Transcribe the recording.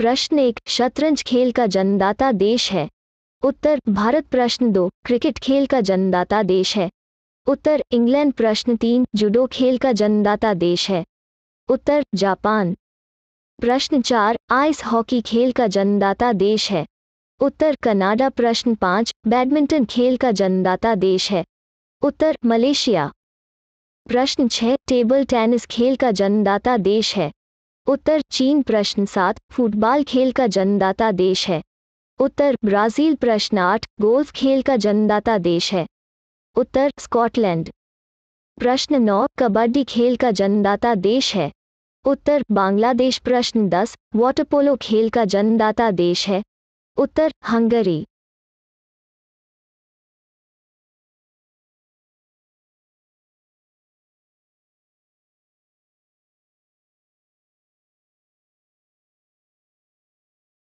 प्रश्न एक शतरंज खेल का जन्मदाता देश है उत्तर भारत प्रश्न दो क्रिकेट खेल का जन्मदाता देश है उत्तर इंग्लैंड प्रश्न तीन जूडो खेल का जन्मदाता देश है उत्तर जापान प्रश्न चार आइस हॉकी खेल का जन्मदाता देश है उत्तर कनाडा प्रश्न पाँच बैडमिंटन खेल का जन्मदाता देश है उत्तर मलेशिया प्रश्न छह टेबल टेनिस खेल का जन्मदाता देश है उत्तर चीन प्रश्न सात फुटबॉल खेल का जन्मदाता देश है उत्तर ब्राज़ील प्रश्न आठ गोल्फ खेल का जन्मदाता देश है उत्तर स्कॉटलैंड प्रश्न नौ कबड्डी खेल का जन्मदाता देश है उत्तर बांग्लादेश प्रश्न दस वॉटरपोलो खेल का जन्मदाता देश है उत्तर हंगरी